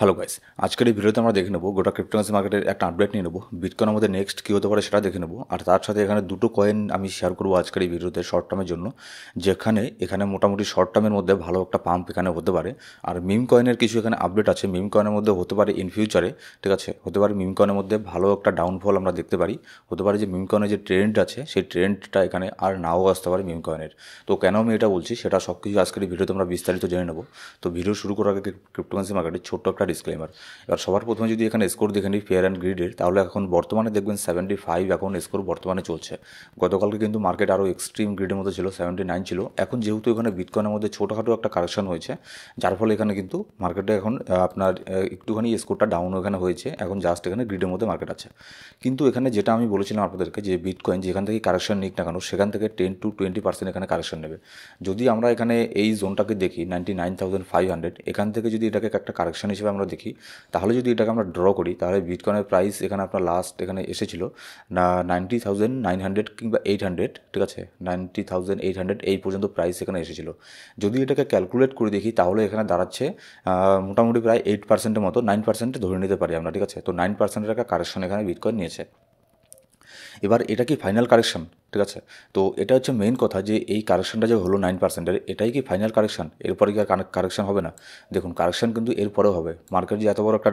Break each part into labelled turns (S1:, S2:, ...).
S1: hello guys আজকের এই ভিডিওতে আমরা দেখে নেবো গোটা ক্রিপ্টোকারেন্সি মার্কেটের একটা আপডেট নিয়ে নেবো বিটকয়েন আমাদের নেক্সট কী হতে পারে সেটা দেখে নেবো আর তার সাথে এখানে দুটো কয়েন আমি শেয়ার করবো আজকের এই ভিডিওতে শর্ট টার্মের জন্য যেখানে এখানে মোটামুটি শর্ট টার্মের মধ্যে ভালো একটা পাম্প এখানে হতে পারে আর মিম কয়েনের কিছু এখানে আপডেট আছে মিম কয়েনের মধ্যে হতে পারে ইন ফিউচারে ঠিক আছে হতে পারে মিম কয়েনের মধ্যে ভালো একটা ডাউনফল আমরা দেখতে পারি হতে পারে যে মিম কয়েনের যে ট্রেন্ড আছে সেই ট্রেন্ডটা এখানে আর নাও আসতে পারে মিম কয়েনের তো কেন আমি এটা বলছি সেটা সব কিছু আজকের এই ভিডিওতে আমরা বিস্তারিত জেনে নেবো তো ভিডিও শুরু করার আগে ক্রিপ্টোকারেন্সি মার্কেটের ছোট্ট একটা ডিসক্লেমার এবার সবার প্রথমে যদি এখানে স্কোর দেখে নিই ফেয়ার অ্যান্ড গ্রিডের তাহলে এখন বর্তমানে দেখবেন সেভেন্টি ফাইভ এখন স্কোর বর্তমানে চলছে গতকালকে কিন্তু মার্কেট আরও এক্সট্রিম গ্রিডের মধ্যে ছিল সেভেন্টি নাইন ছিল এখন যেহেতু এখানে বিটকয়েনের মধ্যে ছোটোখাটো একটা কারেকশন হয়েছে যার ফলে এখানে কিন্তু মার্কেটে এখন আপনার একটুখানি স্কোরটা ডাউন এখানে হয়েছে এখন জাস্ট এখানে গ্রিডের মধ্যে মার্কেট আছে কিন্তু এখানে যেটা আমি বলেছিলাম আপনাদেরকে যে বিটকয়েন যেখান থেকে কারেকশন নিক না কেন সেখান থেকে টেন টু টোয়েন্টি পার্সেন্ট এখানে কারেকশন নেবে যদি আমরা এখানে এই জোনটাকে দেখি ninety nine thousand five hundred এখান থেকে যদি এটাকে একটা কারেকশন হিসেবে আমরা দেখি তাহলে যদি এটাকে আমরা ড্র করি তাহলে বিটকয়নের প্রাইস এখানে আপনার লাস্ট এখানে এসেছিল না নাইনটি থাউজেন্ড নাইন হান্ড্রেড কিংবা এইট হান্ড্রেড ঠিক আছে নাইনটি থাউজেন্ড এইট হান্ড্রেড এই পর্যন্ত প্রাইস এখানে এসেছিল যদি এটাকে ক্যালকুলেট করে দেখি তাহলে এখানে দাঁড়াচ্ছে মোটামুটি প্রায় এইট পার্সেন্টের মতো নাইন পার্সেন্টে ধরে নিতে পারি আমরা ঠিক আছে তো নাইন পার্সেন্টের একটা কারেকশন এখানে বিটকয়েন নিয়েছে এবার এটা কি ফাইনাল কারেকশন ঠিক আছে তো এটা হচ্ছে মেইন কথা যে এই কারেকশনটা যে হলো নাইন পার্সেন্টের এটাই কি ফাইনাল কারেকশন এরপরে কি আর কারেকশন হবে না দেখুন কারেকশন কিন্তু এরপরেও হবে মার্কেট যে এত বড় একটা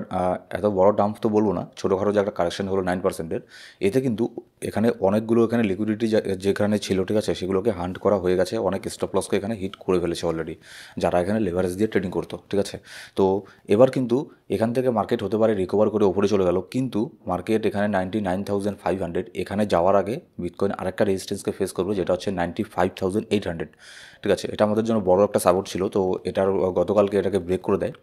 S1: এত বড় ডাম্প তো বলবো না ছোটোখাটো যে একটা কারেকশন হলো নাইন পার্সেন্টের এতে কিন্তু এখানে অনেকগুলো এখানে লিকুইডিটি যেখানে ছিল ঠিক আছে সেগুলোকে হান্ট করা হয়ে গেছে অনেক স্টপ লসকে এখানে হিট করে ফেলেছে অলরেডি যারা এখানে লেভারেজ দিয়ে ট্রেডিং করতো ঠিক আছে তো এবার কিন্তু এখান থেকে মার্কেট হতে পারে রিকভার করে ওপরে চলে গেল কিন্তু মার্কেট এখানে ninety nine thousand five hundred এখানে যাওয়ার আগে বিটকয়েন আরেকটা রেজিস্টেন্সকে ফেস করবো যেটা হচ্ছে ninety five thousand eight hundred ঠিক আছে এটা আমাদের জন্য বড় একটা সাপোর্ট ছিল তো এটার গতকালকে এটাকে ব্রেক করে দেয়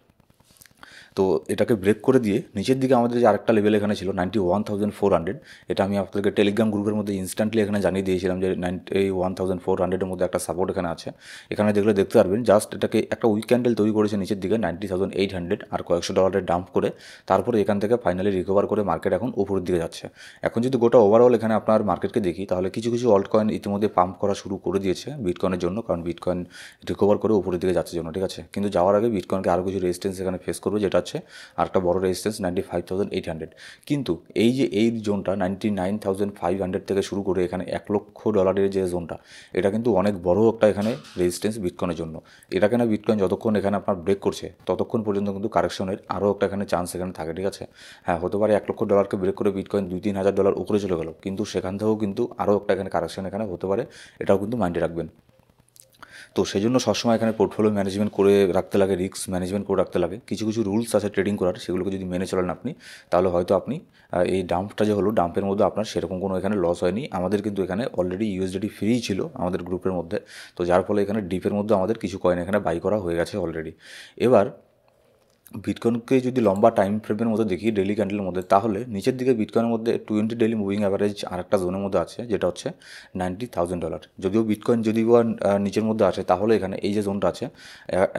S1: তো এটাকে ব্রেক করে দিয়ে নিচের দিকে আমাদের যে আরেকটা লেভেল এখানে ছিল ninety one thousand four hundred এটা আমি আপনাদেরকে টেলিগ্রাম গ্রুপের মধ্যে ইনস্ট্যান্টলি এখানে জানিয়ে দিয়েছিলাম যে নাইনটি ওয়ান থাউজেন্ড ফোর হান্ড্রেডের মধ্যে একটা সাপোর্ট এখানে আছে এখানে দেখলে দেখতে পারবেন জাস্ট এটাকে একটা উইক ক্যান্ডেল তৈরি করেছে নিচের দিকে নাইনটি থাউজেন্ড এইট হান্ড্রেড আর কয়েকশো ডলারের ডাম্প করে তারপরে এখান থেকে ফাইনালি রিকভার করে মার্কেট এখন উপরের দিকে যাচ্ছে এখন যদি গোটা ওভারঅল এখানে আপনার মার্কেটকে দেখি তাহলে কিছু কিছু অল্ট কয়েন ইতিমধ্যে পাম্প করা শুরু করে দিয়েছে বিটকয়েনের জন্য কারণ বিটকয়েন রিকভার করে উপরের দিকে যাচ্ছে জন্য ঠিক আছে কিন্তু যাওয়ার আগে বিটকয়েনকে আরও কিছু রেজিস্ট্যান্স এখানে ফেস করবে যেটা আছে আর একটা বড় resistance ninety five thousand eight hundred কিন্তু এই যে এই জোনটা ninety nine thousand five hundred থেকে শুরু করে এখানে এক লক্ষ ডলারের যে জোনটা এটা কিন্তু অনেক বড় একটা এখানে রেজিস্ট্যান্স বিটকয়েনের জন্য এটা কেন বিটকয়েন যতক্ষণ এখানে আপনার ব্রেক করছে ততক্ষণ পর্যন্ত কিন্তু কারেকশনের আরও একটা এখানে চান্স এখানে থাকে ঠিক আছে হ্যাঁ হতে পারে এক লক্ষ ডলারকে ব্রেক করে বিটকয়েন দুই তিন হাজার ডলার উপরে চলে গেল কিন্তু সেখান থেকেও কিন্তু আরও একটা এখানে কারেকশন এখানে হতে পারে এটাও কিন্তু মাইন্ডে রাখবেন তো সেই জন্য সবসময় এখানে পোর্টফোলিও ম্যানেজমেন্ট করে রাখতে লাগে রিস্ক ম্যানেজমেন্ট করে রাখতে লাগে কিছু কিছু রুলস আছে ট্রেডিং করার সেগুলোকে যদি মেনে চলেন আপনি তাহলে হয়তো আপনি এই ডাম্পটা যে হলো ডাম্পের মধ্যে আপনার সেরকম কোনো এখানে লস হয়নি আমাদের কিন্তু এখানে অলরেডি ইউএসডিটি ফ্রি ছিল আমাদের গ্রুপের মধ্যে তো যার ফলে এখানে ডিপের মধ্যে আমাদের কিছু কয়েন এখানে বাই করা হয়ে গেছে অলরেডি এবার বিটকয়েনকে যদি লম্বা টাইম ফ্রেমের মধ্যে দেখি ডেলি ক্যান্ডেলের মধ্যে তাহলে নিচের দিকে বিটকয়েনের মধ্যে টোয়েন্টি ডেলি মুভিং অ্যাভারেজ আর একটা জোনের মধ্যে আছে যেটা হচ্ছে নাইনটি থাউজেন্ড ডলার যদিও বিটকয়েন যদি বা নিচের মধ্যে আছে তাহলে এখানে এই যে জোনটা আছে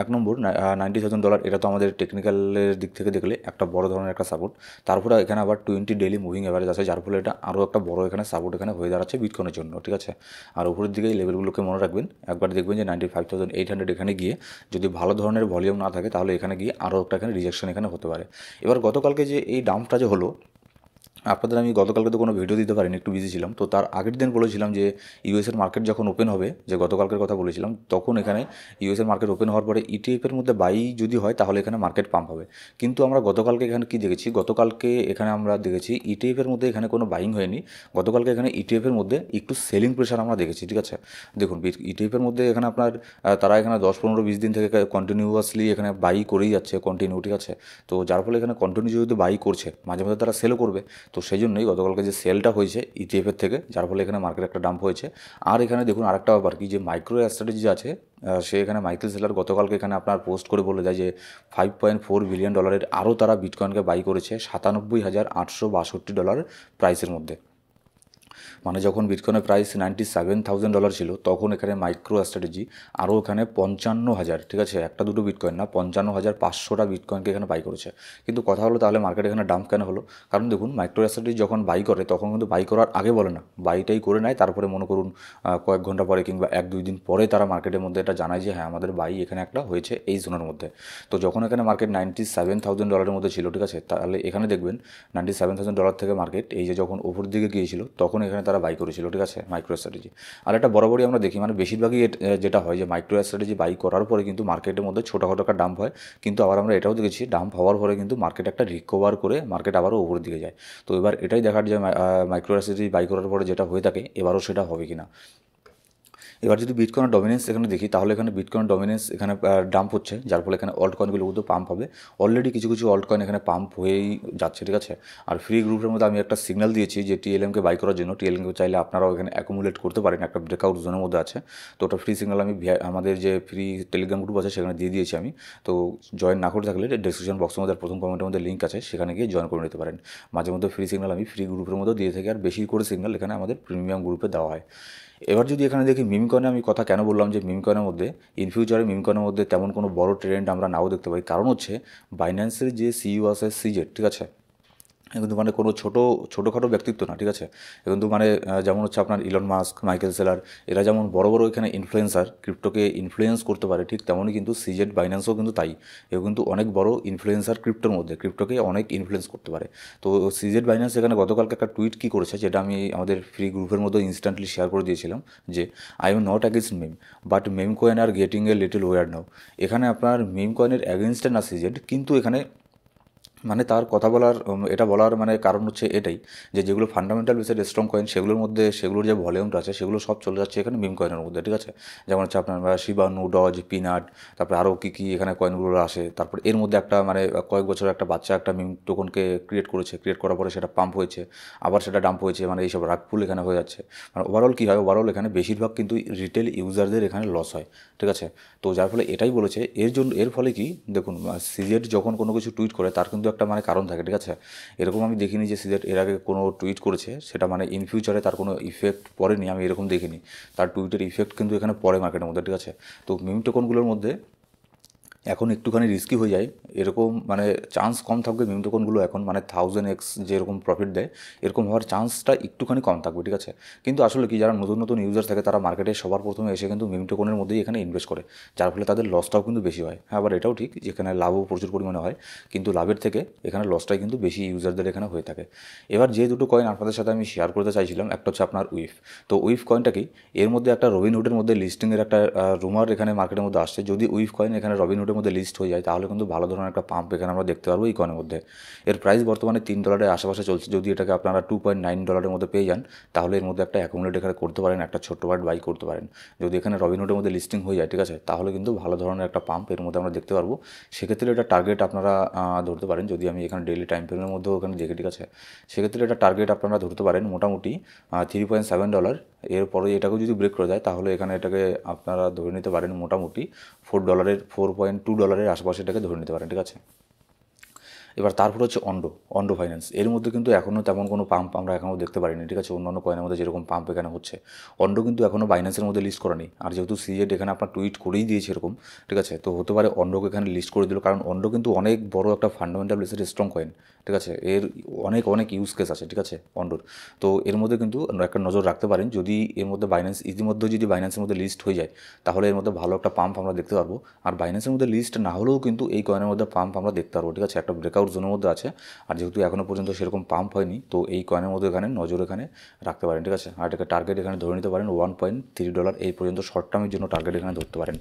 S1: এক নম্বর নাইনটি থাউজেন্ড ডলার এটা তো আমাদের টেকনিক্যালের দিক থেকে দেখলে একটা বড় ধরনের একটা সাপোর্ট তারপরে এখানে আবার টোয়েন্টি ডেলি মুভিং অ্যাভারেজ আছে যার ফলে এটা আরও একটা বড় এখানে সাপোর্ট এখানে হয়ে দাঁড়াচ্ছে বিটকয়েনের জন্য ঠিক আছে আর উপরের দিকে এই লেভেলগুলোকে মনে রাখবেন একবার দেখবেন যে ninety five thousand eight hundred এখানে গিয়ে যদি ভালো ধরনের ভলিউম না থাকে তাহলে এখানে গিয়ে আরও একটা এখানে রিজেকশন এখানে হতে পারে এবার গতকালকে যে এই ডাম্পটা যে হলো আপনাদের আমি গতকালকে তো কোনো ভিডিও দিতে পারিনি একটু বিজি ছিলাম তো তার আগের দিন বলেছিলাম যে ইউএসের মার্কেট যখন ওপেন হবে যে গতকালকের কথা বলেছিলাম তখন এখানে ইউএসের মার্কেট ওপেন হওয়ার পরে ইটিএফের e মধ্যে বাই যদি হয় তাহলে এখানে মার্কেট পাম্প হবে কিন্তু আমরা গতকালকে এখানে কি দেখেছি গতকালকে এখানে আমরা দেখেছি ইটিএফের e মধ্যে এখানে কোনো বাইং হয়নি গতকালকে এখানে ইটিএফের e মধ্যে একটু সেলিং প্রেশার আমরা দেখেছি ঠিক আছে দেখুন ইটিএফের মধ্যে এখানে আপনার তারা এখানে দশ পনেরো বিশ দিন থেকে কন্টিনিউয়াসলি এখানে বাই করেই যাচ্ছে কন্টিনিউ ঠিক আছে তো যার ফলে এখানে কন্টিনিউ যেহেতু বাই করছে মাঝে মাঝে তারা সেলও করবে তো সেই জন্যই গতকালকে যে সেলটা হয়েছে ইটিএফের থেকে যার ফলে এখানে মার্কেট একটা ডাম্প হয়েছে আর এখানে দেখুন আরেকটা ব্যাপার কি যে মাইক্রো স্ট্র্যাটেজি আছে সে এখানে মাইকেল সেলার গতকালকে এখানে আপনার পোস্ট করে বলে দেয় যে ফাইভ পয়েন্ট ফোর বিলিয়ন ডলারের আরও তারা বিটকয়েনকে বাই করেছে সাতানব্বই হাজার আটশো বাষট্টি ডলার প্রাইসের মধ্যে মানে যখন বিটকয়েনের price ninety seven thousand dollar ছিল তখন এখানে মাইক্রো স্ট্র্যাটেজি আরও এখানে পঞ্চান্ন হাজার ঠিক আছে একটা দুটো বিটকয়েন না পঞ্চান্ন হাজার পাঁচশোটা বিটকয়েনকে এখানে বাই করেছে কিন্তু কথা হলো তাহলে মার্কেট এখানে ডাম্প কেন হলো কারণ দেখুন মাইক্রো স্ট্র্যাটেজি যখন বাই করে তখন কিন্তু বাই করার আগে বলে না বাইটাই করে নেয় তারপরে মনে করুন কয়েক ঘন্টা পরে কিংবা এক দুই দিন পরে তারা মার্কেটের মধ্যে এটা জানায় যে হ্যাঁ আমাদের বাই এখানে একটা হয়েছে এই জোনের মধ্যে তো যখন এখানে মার্কেট নাইনটি সেভেন থাউজেন্ড ডলারের মধ্যে ছিল ঠিক আছে তাহলে এখানে দেখবেন নাইনটি সেভেন থাউজেন্ড ডলার থেকে মার্কেট এই যে যখন ওপর দিকে গিয়েছিল তখন এখানে তারা বাই করেছিল ঠিক আছে মাইক্রো স্ট্র্যাটেজি আর একটা বরাবরই আমরা দেখি মানে বেশিরভাগই যেটা হয় যে মাইক্রো স্ট্র্যাটেজি বাই করার পরে কিন্তু মার্কেটের মধ্যে ছোটোখাটো একটা ডাম্প হয় কিন্তু আবার আমরা এটাও দেখেছি ডাম্প হওয়ার পরে কিন্তু মার্কেট একটা রিকভার করে মার্কেট আবারও উপরের দিকে যায় তো এবার এটাই দেখার যে মাইক্রো স্ট্র্যাটেজি বাই করার পরে যেটা হয়ে থাকে এবারও সেটা হবে কি না এবার যদি বিটকয়েনের ডমিনেন্স এখানে দেখি তাহলে এখানে বিটকয়েন ডমিনেন্স এখানে ডাম্প হচ্ছে যার ফলে এখানে অল্ট কয়েনগুলো কিন্তু পাম্প হবে অলরেডি কিছু কিছু অল্ট কয়েন এখানে পাম্প হয়েই যাচ্ছে ঠিক আছে আর ফ্রি গ্রুপের মধ্যে আমি একটা সিগন্যাল দিয়েছি যে টিএলএমকে বাই করার জন্য টিএলএমকে চাইলে আপনারাও এখানে অ্যাকুমুলেট করতে পারেন একটা ব্রেকআউট জোনের মধ্যে আছে তো ওটা ফ্রি সিগন্যাল আমি আমাদের যে ফ্রি টেলিগ্রাম গ্রুপ আছে সেখানে দিয়ে দিয়েছি আমি তো জয়েন না করে থাকলে ডিসক্রিপশন বক্সের মধ্যে প্রথম কমেন্টের মধ্যে লিঙ্ক আছে সেখানে গিয়ে জয়েন করে নিতে পারেন মাঝে মধ্যে ফ্রি সিগন্যাল আমি ফ্রি গ্রুপের মধ্যে দিয়ে থাকি আর বেশি করে সিগন্যাল এখানে আমাদের প্রিমিয়াম গ্রুপে দেওয়া হয় এবার যদি এখানে দেখি মিমকনে আমি কথা কেন বললাম যে মিমকনের মধ্যে ইন ফিউচারে মিমকনের মধ্যে তেমন কোনো বড় ট্রেন্ড আমরা নাও দেখতে পাই কারণ হচ্ছে বাইন্যান্সের যে সিইউ আছে সিজেড ঠিক আছে কিন্তু মানে কোনো ছোটো ছোটোখাটো ব্যক্তিত্ব না ঠিক আছে কিন্তু মানে যেমন হচ্ছে আপনার ইলন মাস্ক মাইকেল সেলার এরা যেমন বড় বড় এখানে ইনফ্লুয়েন্সার ক্রিপ্টোকে ইনফ্লুয়েন্স করতে পারে ঠিক তেমনই কিন্তু সিজেড বাইন্যান্সও কিন্তু তাই এবং কিন্তু অনেক বড় ইনফ্লুয়েন্সার ক্রিপ্টোর মধ্যে ক্রিপ্টোকে অনেক ইনফ্লুয়েন্স করতে পারে তো সিজেড বাইন্যান্স এখানে গতকালকে একটা টুইট কী করেছে যেটা আমি আমাদের ফ্রি গ্রুপের মধ্যে ইনস্ট্যান্টলি শেয়ার করে দিয়েছিলাম যে I am not against meme but meme coin are getting a little war now এখানে আপনার মেম কয়েনের অ্যাগেনস্টে না সিজেড কিন্তু এখানে মানে তার কথা বলার এটা বলার মানে কারণ হচ্ছে এটাই যে যেগুলো ফান্ডামেন্টাল বেসের স্ট্রং কয়েন সেগুলোর মধ্যে সেগুলোর যে ভলিউমটা আছে সেগুলো সব চলে যাচ্ছে এখানে মিম কয়েনের মধ্যে ঠিক আছে যেমন হচ্ছে আপনার শিবানু ডজ পিনাট তারপরে আরও কী কী এখানে কয়েনগুলো আসে তারপর এর মধ্যে একটা মানে কয়েক বছর একটা বাচ্চা একটা মিম টোকনকে ক্রিয়েট করেছে ক্রিয়েট করার পরে সেটা পাম্প হয়েছে আবার সেটা ডাম্প হয়েছে মানে এইসব রাগফুল এখানে হয়ে যাচ্ছে মানে ওভারঅল কী হয় ওভারঅল এখানে বেশিরভাগ কিন্তু রিটেল ইউজারদের এখানে লস হয় ঠিক আছে তো যার ফলে এটাই বলেছে এর জন্য এর ফলে কি দেখুন সিজেট যখন কোনো কিছু টুইট করে তার কিন্তু একটা মানে কারণ থাকে ঠিক আছে এরকম আমি দেখিনি যে সিলেট এর আগে কোনো টুইট করেছে সেটা মানে ইন ফিউচারে তার কোনো ইফেক্ট পড়েনি আমি এরকম দেখিনি তার টুইটের ইফেক্ট কিন্তু এখানে পড়ে মার্কেটের মধ্যে ঠিক আছে তো মিম টোকনগুলোর মধ্যে এখন একটুখানি রিস্কি হয়ে যায় এরকম মানে চান্স কম থাকবে মিম টোকনগুলো এখন মানে থাউজেন্ড এক্স যেরকম প্রফিট দেয় এরকম হওয়ার চান্সটা একটুখানি কম থাকবে ঠিক আছে কিন্তু আসলে কি যারা নতুন নতুন ইউজার থাকে তারা মার্কেটে সবার প্রথমে এসে কিন্তু মিম টোকনের মধ্যেই এখানে ইনভেস্ট করে যার ফলে তাদের লসটাও কিন্তু বেশি হয় হ্যাঁ আবার এটাও ঠিক যেখানে লাভও প্রচুর পরিমাণে হয় কিন্তু লাভের থেকে এখানে লসটাই কিন্তু বেশি ইউজারদের এখানে হয়ে থাকে এবার যে দুটো কয়েন আপনাদের সাথে আমি শেয়ার করতে চাইছিলাম একটা হচ্ছে আপনার উইফ তো উইফ কয়েনটা কি এর মধ্যে একটা রবিনহুডের মধ্যে লিস্টিংয়ের একটা রুমার এখানে মার্কেটের মধ্যে আসছে যদি উইফ কয়েন এখানে রবিনহুড ফুটের মধ্যে লিস্ট হয়ে যায় তাহলে কিন্তু ভালো ধরনের একটা পাম্প এখানে আমরা দেখতে পারবো ইকনের মধ্যে এর প্রাইস বর্তমানে তিন ডলারের আশেপাশে চলছে যদি এটাকে আপনারা টু পয়েন্ট নাইন ডলারের মধ্যে পেয়ে যান তাহলে এর মধ্যে একটা অ্যাকোমোডেট এখানে করতে পারেন একটা ছোট্ট বাট বাই করতে পারেন যদি এখানে রবিনহুডের মধ্যে লিস্টিং হয়ে যায় ঠিক আছে তাহলে কিন্তু ভালো ধরনের একটা পাম্প এর মধ্যে আমরা দেখতে পারবো সেক্ষেত্রে এটা টার্গেট আপনারা ধরতে পারেন যদি আমি এখানে ডেলি টাইম ফ্রেমের মধ্যেও ওখানে দেখি ঠিক আছে সেক্ষেত্রে এটা টার্গেট আপনারা ধরতে পারেন মোটামুটি থ্রি পয়েন্ট সেভেন ডলার এরপরে এটাকেও যদি ব্রেক করে যায় তাহলে এখানে এটাকে আপনারা ধরে নিতে পারেন মোটামুটি ফোর ডলারের ফোর পয়েন্ট টু ডলারের আশেপাশে এটাকে ধরে নিতে পারেন ঠিক আছে এবার তারপর হচ্ছে অন্ডো অন্ডো ফাইন্যান্স এর মধ্যে কিন্তু এখনও তেমন কোনো পাম্প আমরা এখনও দেখতে পারিনি ঠিক আছে অন্যান্য কয়েনের মধ্যে যেরকম পাম্প এখানে হচ্ছে অন্ডো কিন্তু এখনও বাইন্যান্সের মধ্যে লিস্ট করেনি আর যেহেতু সিএড এখানে আপনার টুইট করেই দিয়েছে এরকম ঠিক আছে তো হতে পারে অন্ডোকে এখানে লিস্ট করে দিল কারণ অন্ডো কিন্তু অনেক বড় একটা ফান্ডামেন্টাল বেসের স্ট্রং কয়েন ঠিক আছে এর অনেক অনেক ইউজ কেস আছে ঠিক আছে অন্ডোর তো এর মধ্যে কিন্তু একটা নজর রাখতে পারেন যদি এর মধ্যে বাইন্যান্স ইতিমধ্যে যদি বাইন্যান্সের মধ্যে লিস্ট হয়ে যায় তাহলে এর মধ্যে ভালো একটা পাম্প আমরা দেখতে পারবো আর বাইন্যান্সের মধ্যে লিস্ট না হলেও কিন্তু এই কয়েনের মধ্যে পাম্প আমরা দেখতে পারবো ঠিক আছে একটা ব্রেকআপ আউট জোনের মধ্যে আছে আর যেহেতু এখনও পর্যন্ত সেরকম পাম্প হয়নি তো এই কয়েনের মধ্যে এখানে নজর এখানে রাখতে পারেন ঠিক আছে আর এটাকে টার্গেট এখানে ধরে নিতে পারেন ওয়ান পয়েন্ট থ্রি ডলার এই পর্যন্ত শর্ট টার্মের জন্য টার্গেট এখানে ধরতে পারেন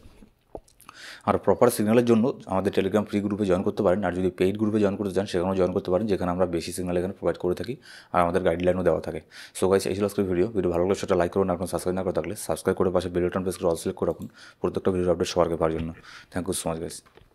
S1: আর প্রপার সিগনালের জন্য আমাদের টেলিগ্রাম ফ্রি গ্রুপে জয়েন করতে পারেন আর যদি পেইড গ্রুপে জয়েন করতে চান সেখানেও জয়েন করতে পারেন যেখানে আমরা বেশি সিগনাল এখানে প্রোভাইড করে থাকি আর আমাদের গাইডলাইনও দেওয়া থাকে সো গাইস এই ছিল আজকের ভিডিও ভিডিও ভালো লাগলে সেটা লাইক করুন এখন সাবস্ক্রাইব না করে থাকলে সাবস্ক্রাইব করে পাশে বেল বাটন প্রেস করে অল সিলেক্ট করে রাখুন প্রত্যেকটা ভিডিও আপডেট সবার পাওয়ার জন্য thank you so much guys